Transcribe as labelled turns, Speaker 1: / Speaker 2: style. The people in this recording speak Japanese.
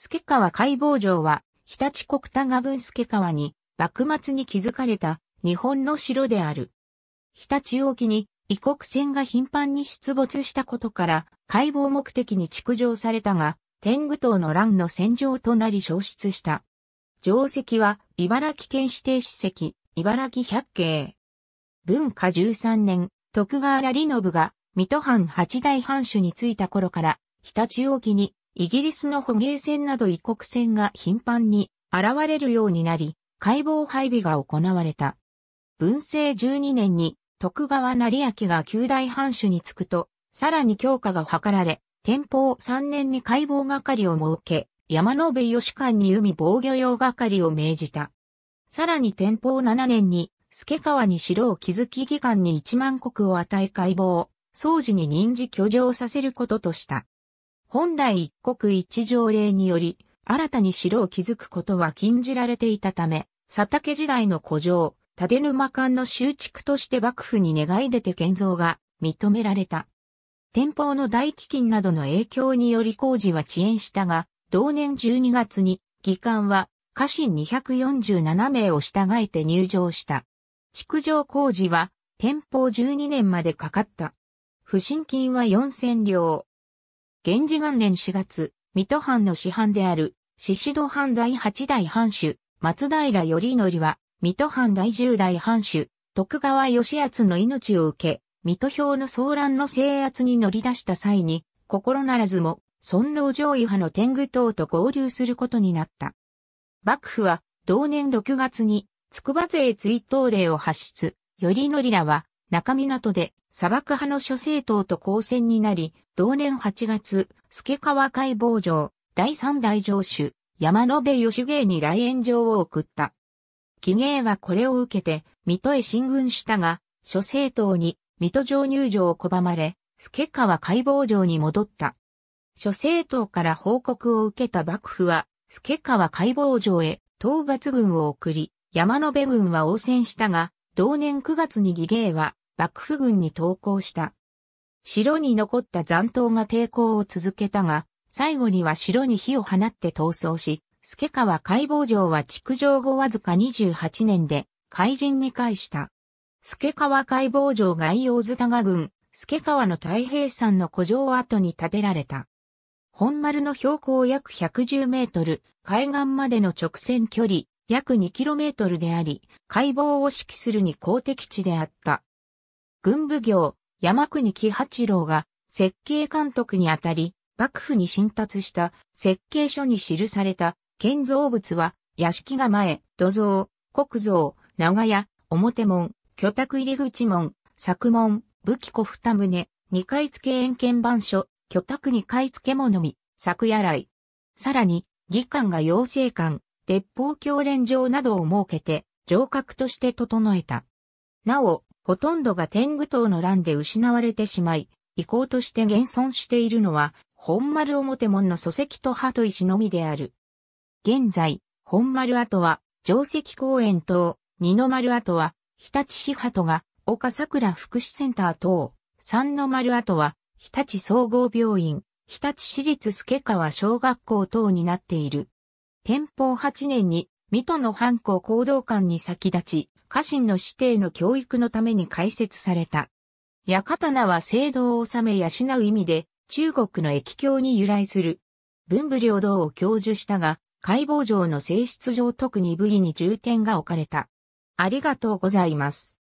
Speaker 1: 助川解剖城は、日立国多賀郡助川に、幕末に築かれた日本の城である。日立沖に異国船が頻繁に出没したことから、解剖目的に築城されたが、天狗島の乱の戦場となり消失した。城跡は、茨城県指定史跡、茨城百景。文化13年、徳川良信が、水戸藩八大藩主に就いた頃から、日立沖にイギリスの捕鯨船など異国船が頻繁に現れるようになり、解剖配備が行われた。文政12年に徳川成明が旧大藩主に就くと、さらに強化が図られ、天保3年に解剖係を設け、山野辺義官に海防御用係を命じた。さらに天保7年に、助川に城を築き議官に1万石を与え解剖、掃除に任時居城させることとした。本来一国一条例により、新たに城を築くことは禁じられていたため、佐竹時代の古城、立沼間の修築として幕府に願い出て建造が認められた。天保の大飢饉などの影響により工事は遅延したが、同年12月に議官は家臣247名を従えて入城した。築城工事は天保12年までかかった。不信金は4000両、源氏元年4月、水戸藩の師範である、宍戸藩第八代藩主、松平頼則は、水戸藩第十代藩主、徳川義厚の命を受け、水戸表の騒乱の制圧に乗り出した際に、心ならずも、尊老攘夷派の天狗党と合流することになった。幕府は、同年6月に、筑波勢追悼令を発出、頼則らは、中港で砂漠派の諸政党と交戦になり、同年8月、助川解剖城、第三代城主、山野辺義芸に来園状を送った。紀芸はこれを受けて、水戸へ進軍したが、諸政党に水戸城入城を拒まれ、助川解剖城に戻った。諸政党から報告を受けた幕府は、助川解剖城へ討伐軍を送り、山野辺軍は応戦したが、同年9月に義芸は幕府軍に投降した。城に残った残党が抵抗を続けたが、最後には城に火を放って逃走し、助川解剖城は築城後わずか28年で、海人に返した。助川解剖城が伊津田賀郡、助川の太平山の古城跡に建てられた。本丸の標高約110メートル、海岸までの直線距離、約2キロメートルであり、解剖を指揮するに公的地であった。軍部業、山国喜八郎が設計監督にあたり、幕府に進達した設計書に記された建造物は、屋敷構え、土蔵、国蔵、長屋、表門、居宅入口門、作門、武器庫二棟、二階付円見板書、居宅二階付物見、作屋来。さらに、議官が養成官、鉄砲教練場などを設けて、城郭として整えた。なお、ほとんどが天狗党の乱で失われてしまい、遺構として現存しているのは、本丸表門の礎石と鳩石のみである。現在、本丸跡は、定石公園等、二の丸跡は、日立市鳩が、岡桜福祉センター等、三の丸跡は、日立総合病院、日立市立助川小学校等になっている。天保八年に、水戸の藩校行動館に先立ち、家臣の子弟の教育のために開設された。館刀は聖堂を治め養う意味で、中国の液境に由来する。文武両道を教授したが、解剖上の性質上特に武器に重点が置かれた。ありがとうございます。